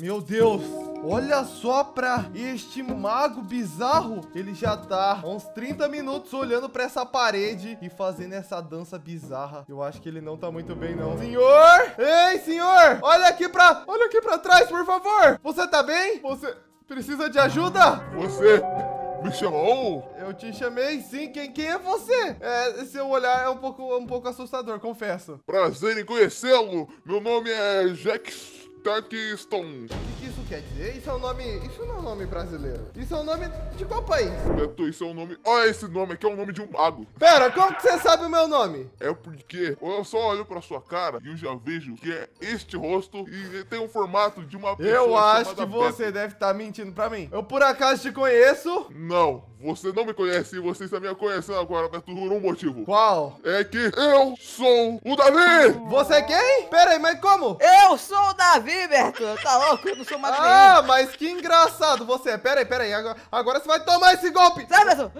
Meu Deus, olha só pra este mago bizarro. Ele já tá há uns 30 minutos olhando pra essa parede e fazendo essa dança bizarra. Eu acho que ele não tá muito bem, não. Senhor! Ei, senhor! Olha aqui pra... Olha aqui pra trás, por favor! Você tá bem? Você precisa de ajuda? Você... Me chamou? Eu te chamei, sim. Quem, quem é você? É, seu olhar é um pouco, um pouco assustador, confesso. Prazer em conhecê-lo. Meu nome é Jackson. Turkiston. O que isso quer dizer? Isso é um nome. Isso não é um nome brasileiro. Isso é um nome de qual país? isso é um nome. Olha esse nome aqui, é o um nome de um mago. Pera, como que você sabe o meu nome? É porque eu só olho pra sua cara e eu já vejo que é este rosto e tem o um formato de uma pessoa. Eu acho que você Beto. deve estar tá mentindo pra mim. Eu por acaso te conheço? Não. Você não me conhece e você está me conhecendo agora, mas por um motivo. Qual? É que eu sou o Davi! Você é quem? Pera aí, mas como? Eu sou o Davi, Beto! Tá louco? Eu não sou mais Ah, mas que engraçado você é. Pera aí, pera aí. Agora, agora você vai tomar esse golpe. Sai, Beto!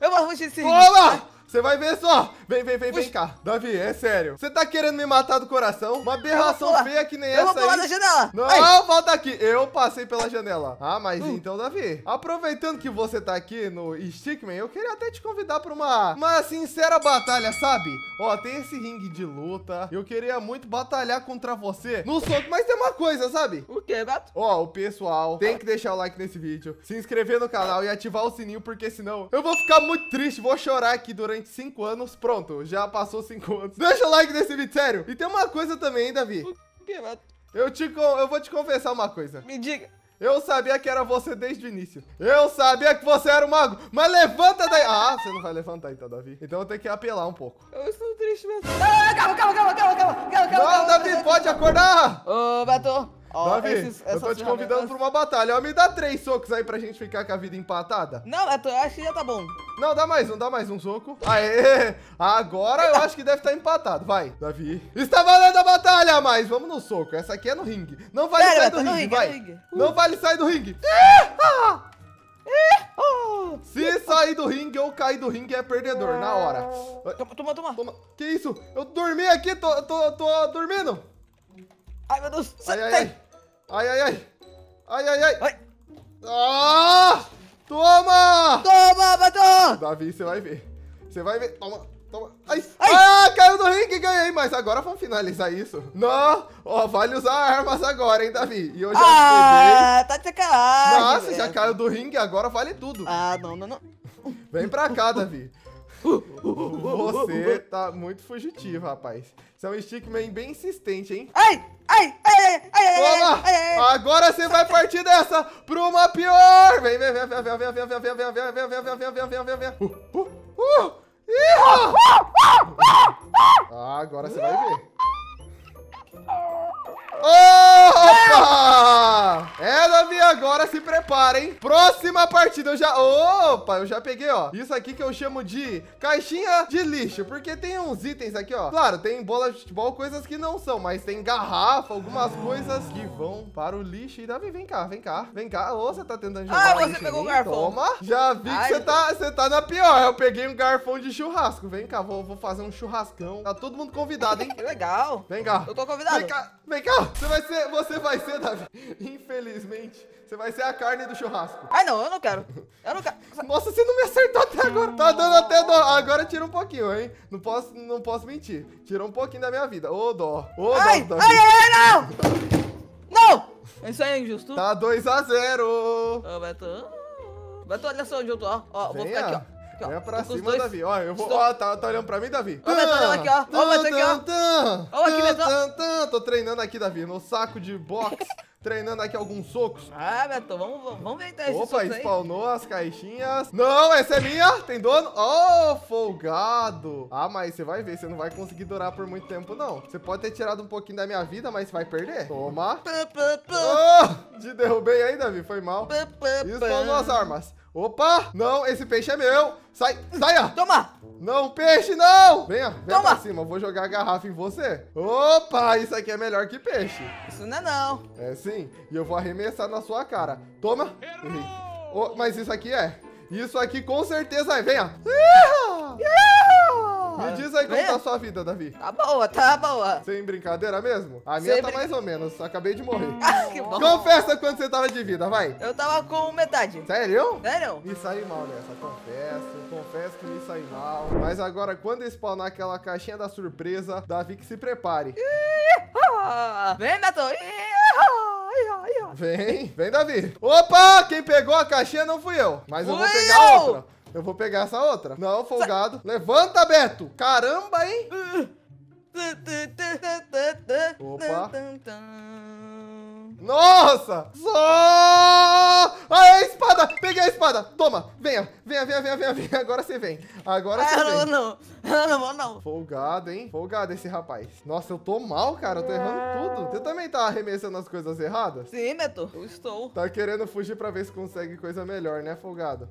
Eu vou fugir sim. Toma! Você vai ver só. Vem, vem, vem, Ui. vem cá. Davi, é sério. Você tá querendo me matar do coração? Uma aberração feia que nem eu essa aí. Eu vou pular da janela. Não, Ai. volta aqui. Eu passei pela janela. Ah, mas hum. então, Davi, aproveitando que você tá aqui no Stickman, eu queria até te convidar pra uma, uma sincera batalha, sabe? Ó, tem esse ringue de luta. Eu queria muito batalhar contra você no soco, mas tem uma coisa, sabe? O que, gato? Ó, o pessoal tem que deixar o like nesse vídeo, se inscrever no canal e ativar o sininho, porque senão eu vou ficar muito triste, vou chorar aqui durante frente 5 anos. Pronto, já passou 5 anos. Deixa o like nesse vídeo, sério. E tem uma coisa também, hein, Davi? O que, Eu, te, eu vou te confessar uma coisa. Me diga. Eu sabia que era você desde o início. Eu sabia que você era o mago. Mas levanta daí. Ah, você não vai levantar então, Davi. Então eu tenho que apelar um pouco. Eu estou triste, mesmo. Ah, calma, calma, calma, calma, calma, calma, calma. Não, calma, Davi, calma, pode calma. acordar. Ô, oh, Batom, Ó, Davi, esses, eu tô te convidando pra uma batalha. Ó, me dá três socos aí pra gente ficar com a vida empatada. Não, eu, é tô, eu acho que já tá bom. Não, dá mais um, dá mais um soco. Aê! Agora eu acho que deve estar tá empatado. Vai, Davi. Está valendo a batalha, mas vamos no soco. Essa aqui é no ringue. Não vale Pera, sair tá do ringue, ringue, é vai. Ringue. Uh. Não vale sair do ringue. Se sair do ringue ou cair do ringue é perdedor, na hora. Toma, toma, toma. toma. Que isso? Eu dormi aqui, tô, tô, tô dormindo. Ai, meu Deus. Ai, ai, ai. Ai, ai, ai. Ai, ai, ai. Ah! Toma! Toma, matou! Davi, você vai ver. Você vai ver. Toma, toma. Ai. ai. Ah, caiu do ringue, ganhei. Mas agora vamos finalizar isso. Não! Ó, oh, vale usar armas agora, hein, Davi? E eu já ah, peguei. tá de sacanagem. Nossa, já caiu do ringue, agora vale tudo. Ah, não, não, não. Vem pra cá, Davi. Você tá muito fugitivo, rapaz. Você é um stickman bem insistente, hein? Ai! Ai! Ai! Ai! Ai! Ai, ai, ai. Agora você vai partir dessa pra uma pior! Vem, vem, vem, vem, vem, vem, vem, vem, vem, vem, vem, vem, vem, vem, vem, vem, vem, vem. vem, vem, vem, vem, vem, vem, vem, Opa! É, Davi, agora se prepara, hein? Próxima partida, eu já... Opa, eu já peguei, ó. Isso aqui que eu chamo de caixinha de lixo, porque tem uns itens aqui, ó. Claro, tem bola de futebol, coisas que não são, mas tem garrafa, algumas coisas que vão para o lixo. E, Davi, vem cá, vem cá, vem cá. Ô, oh, você tá tentando jogar Ah, você lixo pegou o garfão. Toma. Já vi que você tá, você tá na pior. Eu peguei um garfão de churrasco. Vem cá, vou, vou fazer um churrascão. Tá todo mundo convidado, hein? Que legal. Vem cá. Eu tô convidado. Vem cá, vem cá. Você vai ser, você vai ser, Davi. Infelizmente, você vai ser a carne do churrasco. Ai, não, eu não quero. Eu não quero. Nossa, você não me acertou até agora. Tá dando até dó. Agora tira um pouquinho, hein? Não posso, não posso mentir. Tirou um pouquinho da minha vida. Ô, dó. Ô, dó, Davi. Ai, ai, ai, não! Não! É isso aí é injusto. Tá 2 a 0. Ô, Beto. Beto, olha só onde eu tô, ó. Ó, Venha. vou ficar aqui, ó. Aqui, ó. É pra cima, dois... Davi. Ó, eu vou. Estou... Ó, tá, tá olhando pra mim, Davi. Ó, aqui, ó. Ó, aqui, ó. Ó, aqui, metralhão. Tô treinando aqui, Davi, no saco de boxe. treinando aqui alguns socos. Ah, Beto, vamos, vamos ver então Opa, aí. spawnou as caixinhas. Não, essa é minha. Tem dono. Oh, folgado. Ah, mas você vai ver, você não vai conseguir durar por muito tempo, não. Você pode ter tirado um pouquinho da minha vida, mas vai perder. Toma. Pã, pã, pã. Oh, te derrubei aí, Davi, foi mal. Pã, pã, Spawnou as armas. Opa! Não, esse peixe é meu! Sai, sai ó! Toma! Não, peixe, não! Venha, venha Toma. pra cima, eu vou jogar a garrafa em você. Opa, isso aqui é melhor que peixe. Isso não é não. É sim, e eu vou arremessar na sua cara. Toma! Oh, mas isso aqui é. Isso aqui com certeza é. Venha! Iha! Iha! Me diz aí como tá a sua vida, Davi. Tá boa, tá boa. Sem brincadeira mesmo? A minha Sem tá brin- mais ou menos. Acabei de morrer. Ah, que bom. Confessa quanto você tava de vida, vai. Eu tava com metade. Sério? Sério? Me saí mal nessa, confesso. Confesso que me saí mal. Mas agora, quando spawnar aquela caixinha da surpresa, Davi que se prepare. Ah, vem, Beto. Ah, ah, vem, vem, Davi. Opa, quem pegou a caixinha não fui eu. Mas eu vou pegar eu! outra. Eu vou pegar essa outra. Não, folgado. Levanta, Beto! Caramba, hein? Opa. Nossa! Só! Aí, espada! Peguei a espada! Toma! Venha, venha, venha, venha, venha, venha. Agora você vem. Agora ah, você vem. não. Ah, não, não, não. Folgado, hein? Folgado esse rapaz. Nossa, eu tô mal, cara. Eu tô errando tudo. Você também tá arremessando as coisas erradas? Sim, Beto. Eu estou. Tá querendo fugir pra ver se consegue coisa melhor, né, folgado?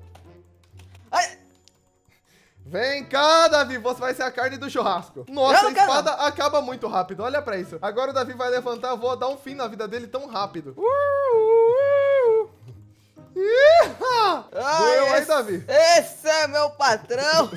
Vem cá, Davi, você vai ser a carne do churrasco. Nossa, a espada não. acaba muito rápido, olha pra isso. Agora o Davi vai levantar, vou dar um fim na vida dele tão rápido. Uh, Ah, Doeu esse, aí, Davi. Esse é meu patrão.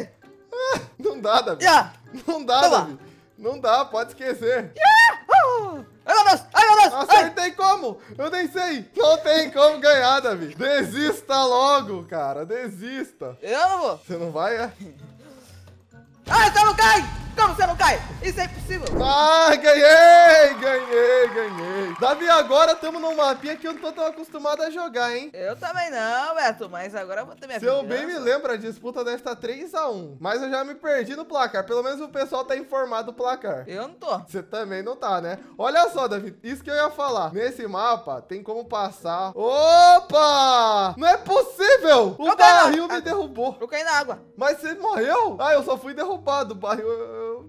Não dá, Davi. Yeah. Não dá, Toma. Então Davi. Não dá, pode esquecer. Yeah. Ai, meu Deus. Acertei Ai. como? Eu nem sei. Não tem como ganhar, Davi. Desista logo, cara. Desista. Eu não vou. Você não vai, é? Ah, então não cai! Como você não cai? Isso é impossível. Ah, ganhei, ganhei, ganhei. Davi, agora estamos num mapinha que eu não tô tão acostumado a jogar, hein? Eu também não, Beto, mas agora eu vou ter minha Se eu bem me lembro, a disputa deve estar tá 3x1. Mas eu já me perdi no placar. Pelo menos o pessoal tá informado do placar. Eu não tô. Você também não tá, né? Olha só, Davi, isso que eu ia falar. Nesse mapa, tem como passar... Opa! Não é possível! O eu barril me derrubou. Eu caí na água. Mas você morreu? Ah, eu só fui derrubado. O barril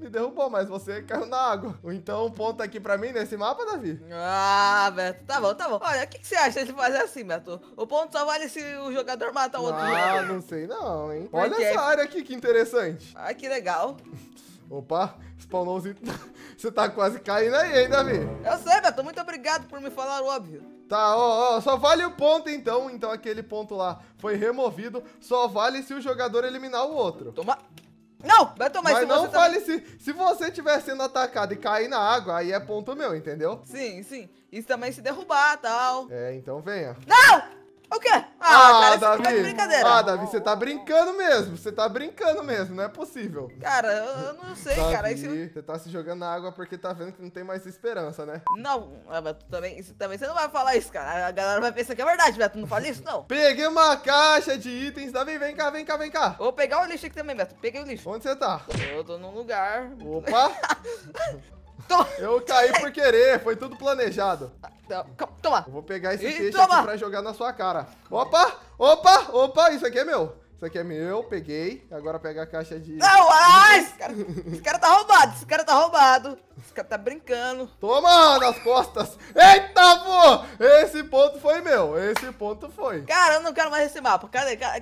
me derrubou, mas você caiu na água. Então, um ponto aqui pra mim nesse mapa, Davi. Ah, Beto, tá bom, tá bom. Olha, o que, que, você acha de fazer assim, Beto? O ponto só vale se o jogador mata o outro. Ah, não sei não, hein. Olha essa área aqui, que interessante. Ah, que legal. Opa, spawnou Você tá quase caindo aí, hein, Davi? Eu sei, Beto. Muito obrigado por me falar o óbvio. Tá, ó, ó, só vale o ponto então. Então aquele ponto lá foi removido. Só vale se o jogador eliminar o outro. Toma... Não, Beto, mas, mas não tá fale tá... se, se você estiver sendo atacado e cair na água, aí é ponto meu, entendeu? Sim, sim. Isso também se derrubar, tal. É, então venha. Não! O quê? Ah, ah cara, é Davi. Tá de brincadeira. Ah, Davi, você tá brincando mesmo. Você tá brincando mesmo, não é possível. Cara, eu não sei, Davi, cara. Você... você tá se jogando na água porque tá vendo que não tem mais esperança, né? Não, ah, também, você também você não vai falar isso, cara. A galera vai pensar que é verdade, Beto. Não fala isso, não. Peguei uma caixa de itens. Davi, vem cá, vem cá, vem cá. Vou pegar o lixo aqui também, Beto. Peguei o lixo. Onde você tá? Eu tô num lugar. Opa! Toma. Eu caí por querer, foi tudo planejado. Tá, tá, toma. Eu vou pegar esse e peixe toma. aqui pra jogar na sua cara. Opa, opa, opa, isso aqui é meu. Isso aqui é meu, peguei. Agora pega a caixa de... Não, ai, esse cara, esse cara tá roubado, esse cara tá roubado. Esse cara tá brincando. Toma nas costas. Eita, pô! Esse ponto foi meu, esse ponto foi. Cara, eu não quero mais esse mapa.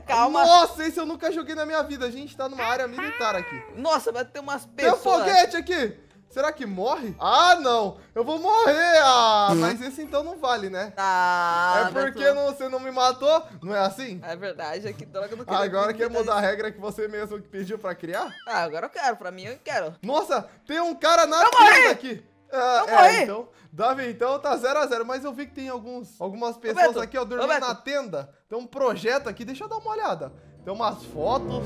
Calma. Nossa, esse eu nunca joguei na minha vida. A gente tá numa área militar aqui. Nossa, vai ter umas pessoas... Tem um foguete aqui. Será que morre? Ah, não. Eu vou morrer. Ah, hum? mas esse então não vale, né? Ah, é porque não, você não me matou? Não é assim? É verdade, é que droga não queria. Agora quer mudar a regra que você mesmo pediu pra criar? Ah, agora eu quero. Pra mim, eu quero. Nossa, tem um cara na eu morri! aqui. Ah, eu é, morri! então... Davi, então tá 0x0, zero, zero mas eu vi que tem alguns, algumas pessoas Roberto, aqui, ó, dormindo Roberto. na tenda. Tem um projeto aqui, deixa eu dar uma olhada. Tem umas fotos.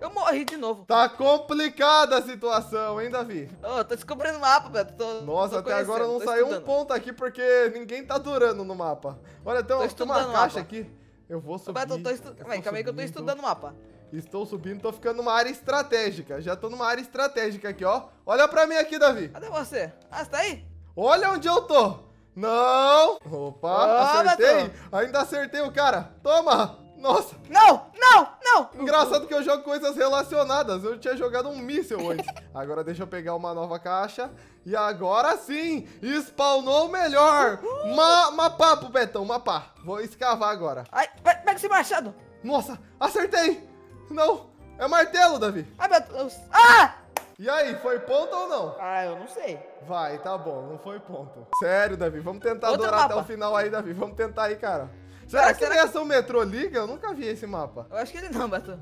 Eu morri de novo. Tá complicada a situação, hein, Davi? Ô, oh, tô descobrindo o mapa, Beto. Tô, Nossa, tô até agora não saiu um ponto aqui porque ninguém tá durando no mapa. Olha, tem, tem uma caixa mapa. aqui. Eu vou subir. Beto, eu tô Calma aí, calma aí que eu tô estudando o mapa. Estou subindo, tô ficando numa área estratégica. Já tô numa área estratégica aqui, ó. Olha pra mim aqui, Davi. Cadê você? Ah, você tá aí? Olha onde eu tô. Não! Opa, oh, acertei. Beto. Ainda acertei o cara. Toma! Nossa! Não! Não! Não! Engraçado que eu jogo coisas relacionadas. Eu tinha jogado um míssil antes. agora deixa eu pegar uma nova caixa. E agora sim! Spawnou melhor! mapa Ma mapá, Betão, mapa Vou escavar agora. Ai, pega esse machado! Nossa, acertei! Não, é martelo, Davi. Ai, meu Deus. Ah! E aí, foi ponto ou não? Ah, eu não sei. Vai, tá bom, não foi ponto. Sério, Davi, vamos tentar Outro adorar mapa. até o final aí, Davi. Vamos tentar aí, cara. Será, será que essa ligação o metrô liga? Eu nunca vi esse mapa. Eu acho que ele não, Batu.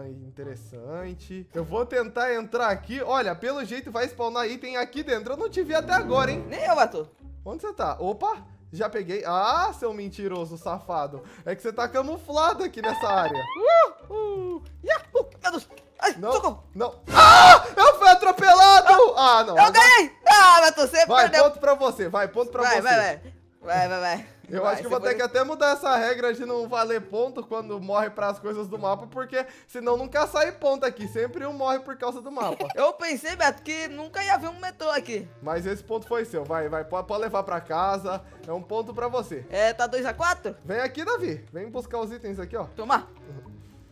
Ai, interessante. Eu vou tentar entrar aqui. Olha, pelo jeito vai spawnar item aqui dentro. Eu não te vi até agora, hein? Nem eu, Batu. Onde você tá? Opa, já peguei. Ah, seu mentiroso safado. É que você tá camuflado aqui nessa área. Uh, uh, uh, Meu Deus! Ai, não, socorro. não. Ah, eu fui atropelado. Ah, ah não. Eu agora... ganhei. Ah, mas você vai, perdeu. Vai, ponto pra você. Vai, ponto pra vai, você. Vai, vai, vai. Vai, vai, Eu vai, acho que vou pode... ter que até mudar essa regra de não valer ponto quando morre pras coisas do mapa, porque senão nunca sai ponto aqui. Sempre um morre por causa do mapa. eu pensei, Beto, que nunca ia ver um metrô aqui. Mas esse ponto foi seu. Vai, vai. Pode levar pra casa. É um ponto pra você. É, tá 2x4? Vem aqui, Davi. Vem buscar os itens aqui, ó. Tomar.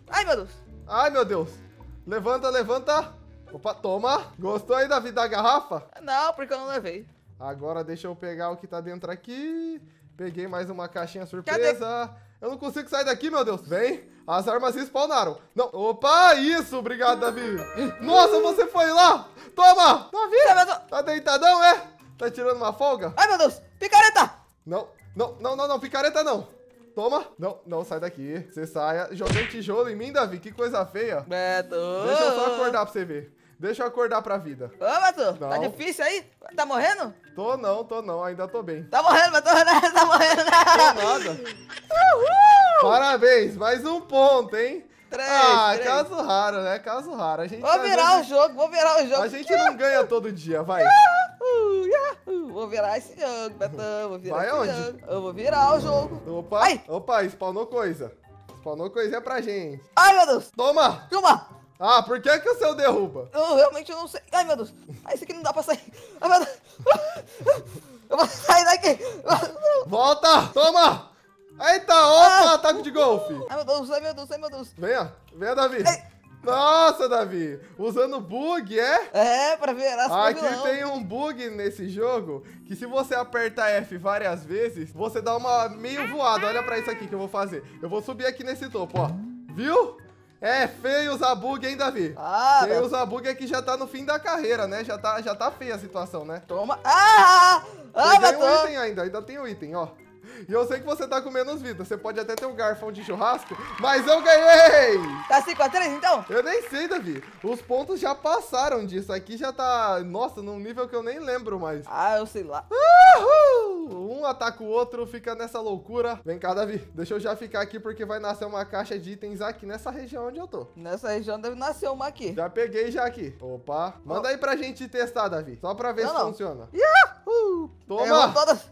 Ai, meu Deus. Ai, meu Deus. Levanta, levanta. Opa, toma. Gostou aí da vida da garrafa? Não, porque eu não levei. Agora deixa eu pegar o que tá dentro aqui. Peguei mais uma caixinha surpresa. Cadê? Eu não consigo sair daqui, meu Deus. Vem. As armas se spawnaram. Não. Opa, isso. Obrigado, Davi. Nossa, você foi lá. Toma. Davi, tá deitadão, é? Tá tirando uma folga? Ai, meu Deus. Picareta. Não, não, não, não, não. Picareta não. Toma. Não, não, sai daqui. Você saia. Joguei tijolo em mim, Davi. Que coisa feia. Beto. É, Deixa eu só acordar pra você ver. Deixa eu acordar pra vida. Ô, Beto, tá não. tá difícil aí? Tá morrendo? Tô não, tô não, ainda tô bem. Tá morrendo, Beto, tá, tá morrendo. Tô nada. Uhul! Parabéns, mais um ponto, hein? Três, ah, três. caso raro, né? Caso raro. A gente vou tá virar o jogo, vou virar o jogo. A gente não ganha todo dia, vai vou virar esse jogo, Betão. Vou virar Vai esse onde? jogo. Eu vou virar o jogo. Opa, Ai. opa, spawnou coisa. Spawnou coisinha pra gente. Ai, meu Deus. Toma. Toma. Ah, por que que o seu derruba? Eu realmente não sei. Ai, meu Deus. Ai, ah, isso aqui não dá pra sair. Ai, ah, meu Deus. Eu vou sair daqui. Volta. Toma. Eita, opa, ah. de golfe. Ai, meu Deus, ai, meu Deus, ai, meu Deus. Venha, venha, Davi. Nossa, Davi! Usando bug, é? É, pra ver as Aqui tem um bug nesse jogo que se você apertar F várias vezes, você dá uma meio voada. Olha pra isso aqui que eu vou fazer. Eu vou subir aqui nesse topo, ó. Viu? É feio usar bug, hein, Davi? Ah, feio usar bug é que já tá no fim da carreira, né? Já tá, já tá feia a situação, né? Toma. Ah! Ah, tem um item ainda, ainda tem o um item, ó. E eu sei que você tá com menos vida. Você pode até ter um garfão de churrasco, mas eu ganhei! Tá 5 a 3 então? Eu nem sei, Davi. Os pontos já passaram disso. Aqui já tá, nossa, num nível que eu nem lembro mais. Ah, eu sei lá. Uhul! Um ataca o outro, fica nessa loucura. Vem cá, Davi. Deixa eu já ficar aqui porque vai nascer uma caixa de itens aqui nessa região onde eu tô. Nessa região deve nascer uma aqui. Já peguei já aqui. Opa. Manda oh. aí pra gente testar, Davi. Só pra ver não, se não. funciona. Yahoo!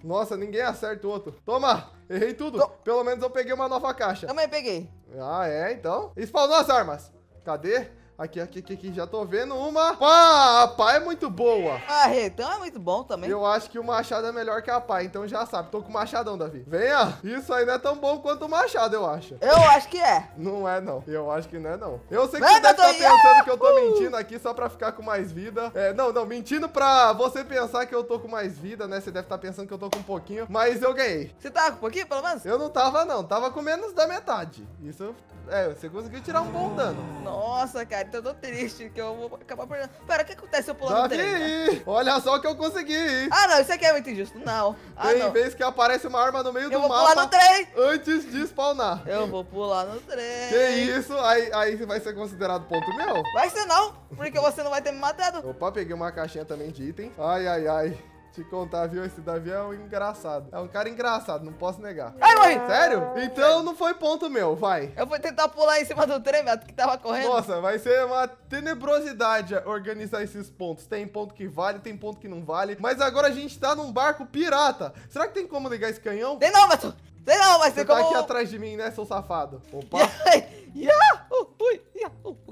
Nossa, ninguém acerta o outro. Toma! Errei tudo. Tô. Pelo menos eu peguei uma nova caixa. Também peguei. Ah, é? Então. Spawnou as armas. Cadê? Aqui, aqui, aqui, aqui. Já tô vendo uma. Pá! A pá é muito boa. Marretão é muito bom também. Eu acho que o machado é melhor que a pá, então já sabe. Tô com o machadão, Davi. Venha. Isso aí não é tão bom quanto o machado, eu acho. Eu acho que é. Não é, não. Eu acho que não é, não. Eu sei que você deve estar pensando que eu tô uh! mentindo aqui só pra ficar com mais vida. É, não, não. Mentindo pra você pensar que eu tô com mais vida, né? Você deve estar pensando que eu tô com um pouquinho, mas eu ganhei. Você tava tá com um pouquinho, pelo menos? Eu não tava, não. Tava com menos da metade. Isso, é, você conseguiu tirar um bom dano. Nossa, cara cara, é tô tão triste que eu vou acabar perdendo. Pera, o que acontece se eu pular Davi, no trem? Né? Olha só o que eu consegui! Ah, não, isso aqui é muito injusto. Não. Ah, Tem não. vez que aparece uma arma no meio eu do mapa. Eu vou pular no trem! Antes de spawnar. Eu vou pular no trem. Que isso? Aí, aí vai ser considerado ponto meu? Vai ser não, porque você não vai ter me matado. Opa, peguei uma caixinha também de item. Ai, ai, ai. Te contar, viu? Esse Davi é um engraçado. É um cara engraçado, não posso negar. Ai, é, mãe! Sério? É. Então não foi ponto meu, vai. Eu vou tentar pular em cima do trem, que tava correndo. Nossa, vai ser uma tenebrosidade organizar esses pontos. Tem ponto que vale, tem ponto que não vale. Mas agora a gente tá num barco pirata. Será que tem como ligar esse canhão? Tem não, Mato! Sei não, mas você tá como... tá aqui atrás de mim, né, seu safado? Opa!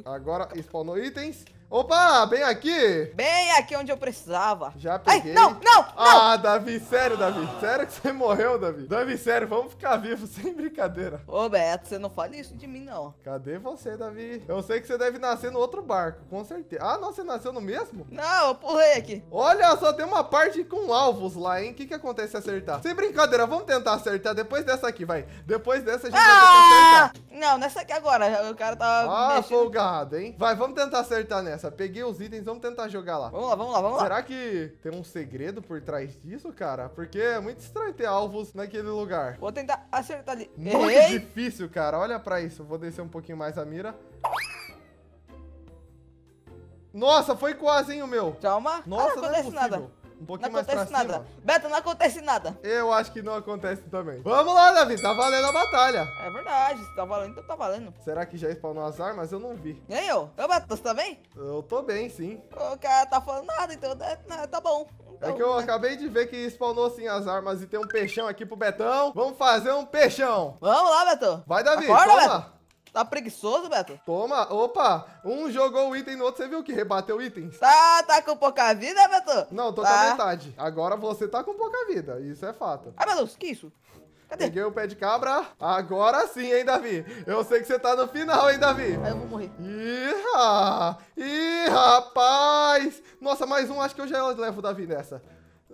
Agora spawnou itens. Opa, bem aqui? Bem aqui onde eu precisava. Já peguei. Ai, não, não, Ah, Davi, sério, Davi. Sério que você morreu, Davi? Davi, sério, vamos ficar vivos, sem brincadeira. Ô, Beto, você não fala isso de mim, não. Cadê você, Davi? Eu sei que você deve nascer no outro barco, com certeza. Ah, não, você nasceu no mesmo? Não, eu pulei aqui. Olha, só tem uma parte com alvos lá, hein? O que que acontece se acertar? Sem brincadeira, vamos tentar acertar depois dessa aqui, vai. Depois dessa a gente ah! vai tentar ah! acertar. Não, nessa aqui agora, o cara tá Ah, mexendo. folgado, hein? Vai, vamos tentar acertar nessa nessa. Peguei os itens, vamos tentar jogar lá. Vamos lá, vamos lá, vamos Será lá. Será que tem um segredo por trás disso, cara? Porque é muito estranho ter alvos naquele lugar. Vou tentar acertar ali. Muito difícil, cara. Olha pra isso. Vou descer um pouquinho mais a mira. Nossa, foi quase, hein, o meu. Calma. Ah, Nossa, ah, não, não é acontece é nada. Um pouquinho não mais pra nada. cima. Beto, não acontece nada. Eu acho que não acontece também. Vamos lá, Davi. Tá valendo a batalha. É verdade. Se tá valendo, então tá valendo. Será que já spawnou as armas? Eu não vi. Nem eu. Ô, Beto, você tá bem? Eu tô bem, sim. O cara tá falando nada, então né, né, tá bom. é então, que eu né. acabei de ver que spawnou sim as armas e tem um peixão aqui pro Betão. Vamos fazer um peixão. Vamos lá, Beto. Vai, Davi. Acorda, Beto. Tá preguiçoso, Beto? Toma, opa, um jogou o item no outro, você viu que rebateu itens. Tá, tá com pouca vida, Beto? Não, tô tá. com metade. Agora você tá com pouca vida, isso é fato. ah, meu Deus, que isso? Cadê? Peguei o pé de cabra. Agora sim, hein, Davi? Eu sei que você tá no final, hein, Davi? Aí eu vou morrer. Ih, rapaz! Nossa, mais um. Acho que eu já levo o Davi nessa.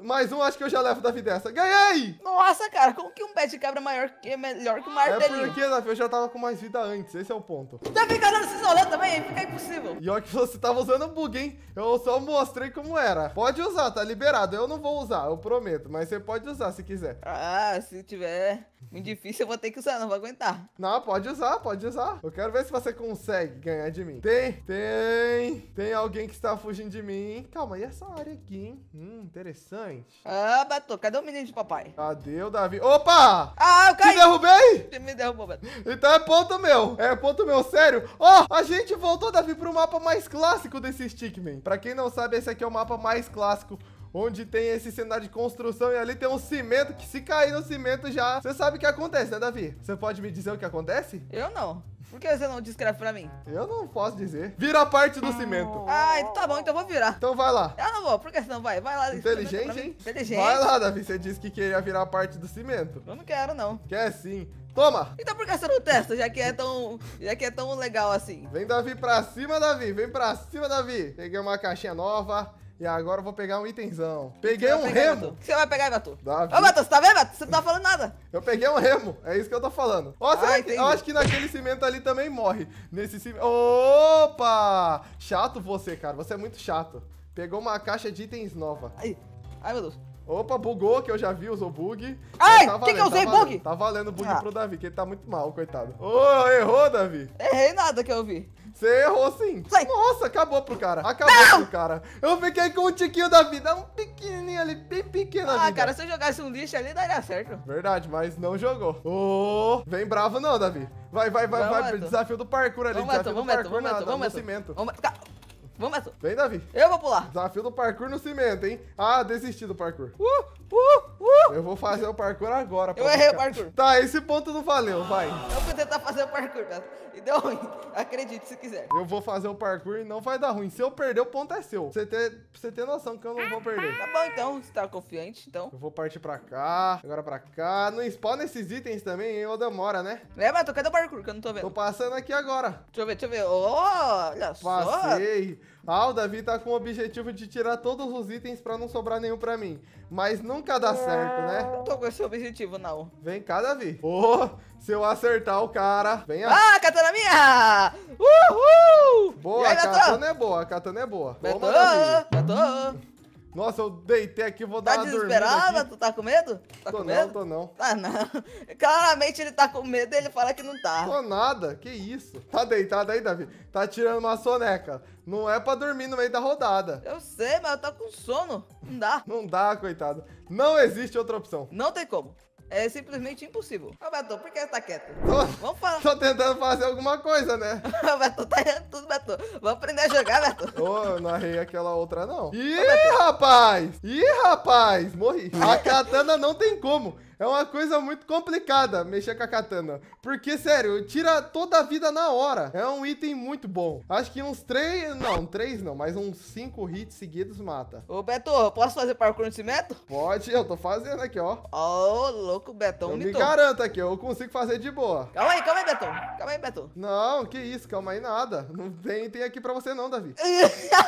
Mais um, acho que eu já levo da vida dessa. Ganhei! Nossa, cara, como que um pé de cabra maior que, melhor que o é martelinho? É porque, Davi, eu já tava com mais vida antes, esse é o ponto. Tá então ficando se isolando também, fica impossível. E olha que você tava usando bug, hein? Eu só mostrei como era. Pode usar, tá liberado. Eu não vou usar, eu prometo, mas você pode usar se quiser. Ah, se tiver muito difícil, eu vou ter que usar, não vou aguentar. Não, pode usar, pode usar. Eu quero ver se você consegue ganhar de mim. Tem, tem, tem alguém que está fugindo de mim. Calma, e essa área aqui, hein? Hum, interessante antes. Ah, Batu, cadê o menino de papai? Cadê o Davi? Opa! Ah, eu caí! Te derrubei? Você me derrubou, Batu. Então é ponto meu. É ponto meu, sério. Ó, oh, a gente voltou, Davi, pro mapa mais clássico desse Stickman. Pra quem não sabe, esse aqui é o mapa mais clássico onde tem esse cenário de construção e ali tem um cimento que se cair no cimento já... Você sabe o que acontece, né, Davi? Você pode me dizer o que acontece? Eu não. Por que você não descreve pra mim? Eu não posso dizer. Vira a parte do cimento. Ah, então tá bom, então eu vou virar. Então vai lá. Eu ah, não vou, por que você não vai? Vai lá. Inteligente, hein? Inteligente. Vai lá, Davi, você disse que queria virar a parte do cimento. Eu não quero, não. Quer sim. Toma! Então por que você não testa, já que é tão, já que é tão legal assim? Vem, Davi, pra cima, Davi. Vem pra cima, Davi. Peguei uma caixinha nova. E agora eu vou pegar um itemzão. Peguei um pegar, remo. O que você vai pegar, Batu? Davi. Ô, Batu, você tá vendo, Batu? Você não tá falando nada. Eu peguei um remo. É isso que eu tô falando. Ó, ah, que... eu acho que naquele cimento ali também morre. Nesse cimento. Opa! Chato você, cara. Você é muito chato. Pegou uma caixa de itens nova. Ai, ai meu Deus. Opa, bugou, que eu já vi, usou bug. Ai, tá o que, que eu usei tá bug? Tá valendo bug ah. pro Davi, que ele tá muito mal, coitado. Ô, oh, errou, Davi. Errei nada que eu vi. Você errou sim. Sai. Nossa, acabou pro cara. Acabou não. pro cara. Eu fiquei com o tiquinho da vida. Um pequenininho ali, bem pequeno Ah, cara, se eu jogasse um lixo ali, daria certo. Verdade, mas não jogou. Ô, oh, vem bravo não, Davi. Vai, vai, vai, vai. Desafio do parkour ali. Vamos, desafio mato, do vamos, parkour vamos, nada, vamos, vamos, vamos, vamos, vamos, vamos, Vamos Vem, Davi. Eu vou pular. Desafio do parkour no cimento, hein? Ah, desisti do parkour. Uh, uh, uh. Eu vou fazer o parkour agora. Eu errei o parkour. Tá, esse ponto não valeu, vai. Eu vou tentar fazer o parkour, tá? E deu ruim. Acredite se quiser. Eu vou fazer o parkour e não vai dar ruim. Se eu perder, o ponto é seu. Você tem, pra você ter noção que eu não vou perder. Tá bom, então. Você tá confiante, então. Eu vou partir pra cá, agora pra cá. Não spawna esses itens também, hein? Ou demora, né? É, mas tô cadê o parkour que eu não tô vendo? Tô passando aqui agora. Deixa eu ver, deixa eu ver. Oh, olha Passei. só. Passei. Ah, o Davi tá com o objetivo de tirar todos os itens pra não sobrar nenhum pra mim. Mas nunca dá certo, né? Não tô com esse objetivo, não. Vem cá, Davi. Ô, oh, se eu acertar o cara, vem ah, aqui. Ah, katana minha! Uhul! Boa, aí, a katana é boa, a katana é boa. Toma, Davi. Beto. Nossa, eu deitei aqui, vou tá dar tá uma desesperada? Tu tá com medo? Tá tô com não, medo? tô não. Tá não. Claramente ele tá com medo e ele fala que não tá. Tô nada, que isso. Tá deitado aí, Davi? Tá tirando uma soneca. Não é pra dormir no meio da rodada. Eu sei, mas eu tô com sono. Não dá. não dá, coitado. Não existe outra opção. Não tem como. É simplesmente impossível. Roberto, por que você tá quieto? Tô, Vamos falar. Tô tentando fazer alguma coisa, né? Roberto, tá errando tudo, Beto. Vamos aprender a jogar, Beto. Ô, não errei aquela outra, não. Ih, rapaz! Ih, rapaz! Morri. A katana não tem como. É uma coisa muito complicada mexer com a katana. Porque, sério, tira toda a vida na hora. É um item muito bom. Acho que uns três... Não, três não. Mas uns cinco hits seguidos mata. Ô, Beto, posso fazer parkour nesse metro? Pode, eu tô fazendo aqui, ó. Ô, oh, louco, Beto, Eu me garanto aqui, eu consigo fazer de boa. Calma aí, calma aí, Beto, Calma aí, Beto. Não, que isso, calma aí nada. Não tem, item aqui pra você não, Davi.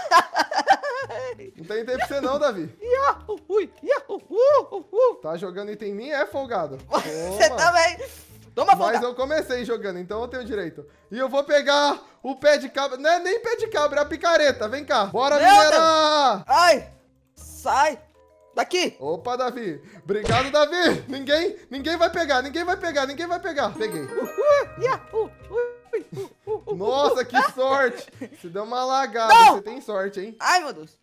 Não tem item pra você não, Davi. Ui. Tá jogando item em mim é folgado. Você também. Tá Toma folga. Mas eu comecei jogando, então eu tenho direito. E eu vou pegar o pé de cabra. Não é nem pé de cabra, é a picareta. Vem cá. Bora galera! Ai. Sai. Daqui! Opa, Davi! Obrigado, Davi! Ninguém, ninguém vai pegar, ninguém vai pegar, ninguém vai pegar! Peguei! Nossa, que sorte! Se deu uma lagada, Não! você tem sorte, hein? Ai, meu Deus!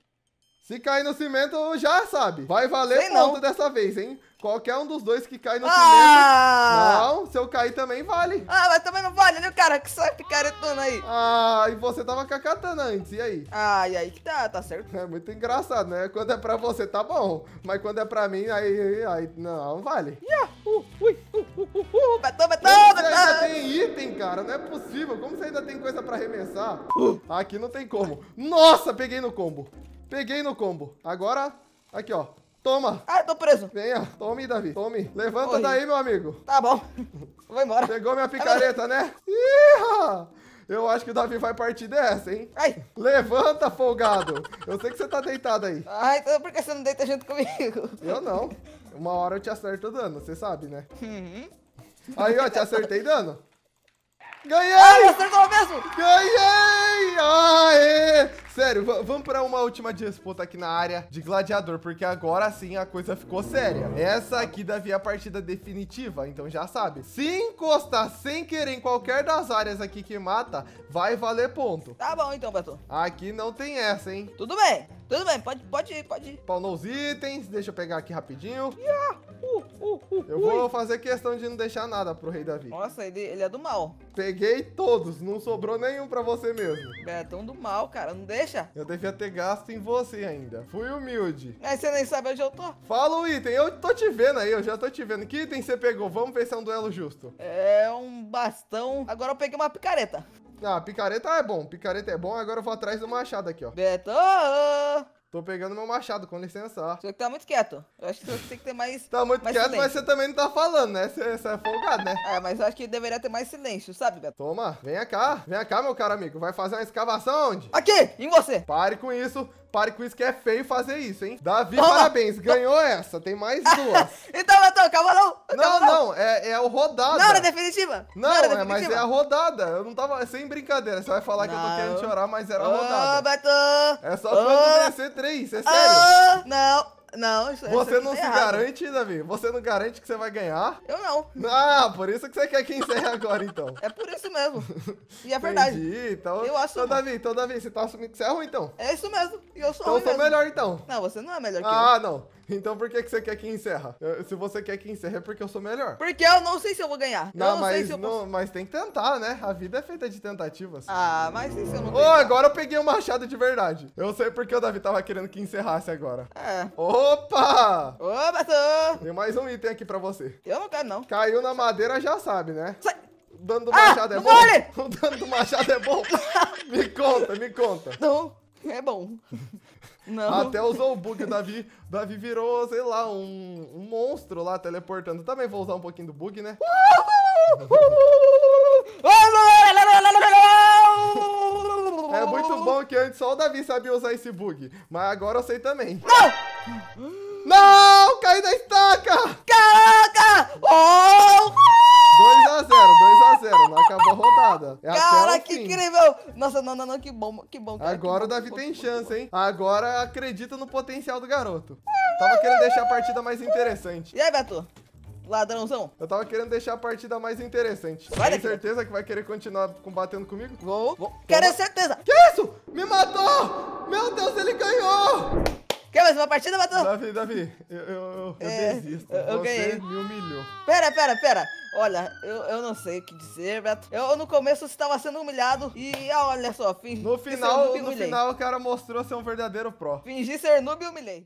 Se cair no cimento, já sabe. Vai valer Sei ponto não. dessa vez, hein? Qualquer um dos dois que cai no ah! cimento. Não, se eu cair também vale. Ah, mas também não vale, né, cara? Que sorte picaretona aí. Ah, e você tava com a katana antes, e aí? Ah, e aí que tá, tá certo. É muito engraçado, né? Quando é pra você, tá bom. Mas quando é pra mim, aí, aí não, vale. Yeah. Uh, ui, uh, uh, uh, uh, Você ainda tem item, cara. Não é possível. Como você ainda tem coisa pra arremessar? Uh. Aqui não tem como. Nossa, peguei no combo. Peguei no combo. Agora, aqui, ó. Toma. Ah, tô preso. Venha, tome, Davi. Tome. Levanta Oi. daí, meu amigo. Tá bom. Vou embora. Pegou minha tá picareta, né? Iha! Eu acho que o Davi vai partir dessa, hein? Ai. Levanta, folgado. Eu sei que você tá deitado aí. Ai, então por que você não deita junto comigo? Eu não. Uma hora eu te acerto dano, você sabe, né? Uhum. Aí, ó, te acertei dano. Ganhei! Ah, você acertou mesmo! Ganhei! Aê! Sério, vamos pra uma última disputa aqui na área de gladiador, porque agora sim a coisa ficou séria. Essa aqui deve é a partida definitiva, então já sabe. Se encostar sem querer em qualquer das áreas aqui que mata, vai valer ponto. Tá bom então, Beto. Aqui não tem essa, hein? Tudo bem, tudo bem, pode, pode ir, pode ir. Paunou os itens, deixa eu pegar aqui rapidinho. Yeah. Uh, uh, uh, eu vou fazer questão de não deixar nada pro rei Davi. Nossa, ele, ele é do mal. Peguei todos, não sobrou nenhum pra você mesmo. Betão é do mal, cara, não deixa. Eu devia ter gasto em você ainda. Fui humilde. Mas você nem sabe onde eu tô. Fala o item, eu tô te vendo aí, eu já tô te vendo. Que item você pegou? Vamos ver se é um duelo justo. É um bastão. Agora eu peguei uma picareta. Ah, picareta é bom, picareta é bom. Agora eu vou atrás do machado aqui, ó. Betão! Tô pegando meu machado, com licença. Você tá muito quieto. Eu acho que você tem que ter mais. Tá muito mais quieto, silêncio. mas você também não tá falando, né? Você, você é folgado, né? É, mas eu acho que deveria ter mais silêncio, sabe, Beto? Toma, vem cá. Vem cá, meu caro amigo. Vai fazer uma escavação onde? Aqui, em você. Pare com isso. Pare com isso que é feio fazer isso, hein? Davi, Toma. parabéns. Ganhou essa. Tem mais duas. então, Matou, calma não. Calma não, não. É, é o rodada. Não, era definitiva. Não, não era é, definitiva. É, mas é a rodada. Eu não tava... É sem brincadeira. Você vai falar não. que eu tô querendo chorar, mas era a rodada. Ô, oh, Matou. É só oh. quando vencer três. É sério? Oh. Não. Não, isso é Você não se errado. garante, Davi? Você não garante que você vai ganhar? Eu não. Ah, por isso que você quer que encerre agora, então. É por isso mesmo. E é verdade. Entendi, então. Eu assumo. Então, Davi, então, Davi, você tá assumindo que você é ruim, então? É isso mesmo. E eu sou então, ruim. Então, eu sou mesmo. melhor, então. Não, você não é melhor que ah, eu. Ah, não. Então por que, que você quer que encerra? se você quer que encerre, é porque eu sou melhor. Porque eu não sei se eu vou ganhar. Não, eu não mas, sei se eu não, mas tem que tentar, né? A vida é feita de tentativas. Ah, mas se eu não ganhar. Oh, agora eu peguei o um machado de verdade. Eu sei porque o Davi tava querendo que encerrasse agora. É. Opa! Opa, tô. Tem mais um item aqui pra você. Eu não quero, não. Caiu na madeira, já sabe, né? Sai! O dano do ah, machado é bom? Vale. O dano do machado é bom? me conta, me conta. Não, é bom. Não. Até usou o bug. O Davi, Davi virou, sei lá, um, um monstro lá teleportando. Também vou usar um pouquinho do bug, né? É muito bom que antes só o Davi sabia usar esse bug, mas agora eu sei também. Não! não, não, que bom, que bom. Cara, Agora que bom, o Davi bom, tem bom, chance, hein? Agora acredita no potencial do garoto. Tava querendo deixar a partida mais interessante. E aí, Beto? Ladrãozão. Eu tava querendo deixar a partida mais interessante. Vai Tem certeza que vai querer continuar combatendo comigo? Vou. vou Quero certeza. Que isso? Me matou! Meu Deus, ele ganhou! Quer mais uma partida, Batu? Davi, Davi, eu, eu, eu é, desisto. Eu, Você ganhei. me humilhou. Pera, pera, pera. Olha, eu, eu não sei o que dizer, Beto. Eu no começo estava sendo humilhado e ah, olha só, fingi No final, ser noob, no final o cara mostrou ser um verdadeiro pró. Fingi ser noob e humilhei.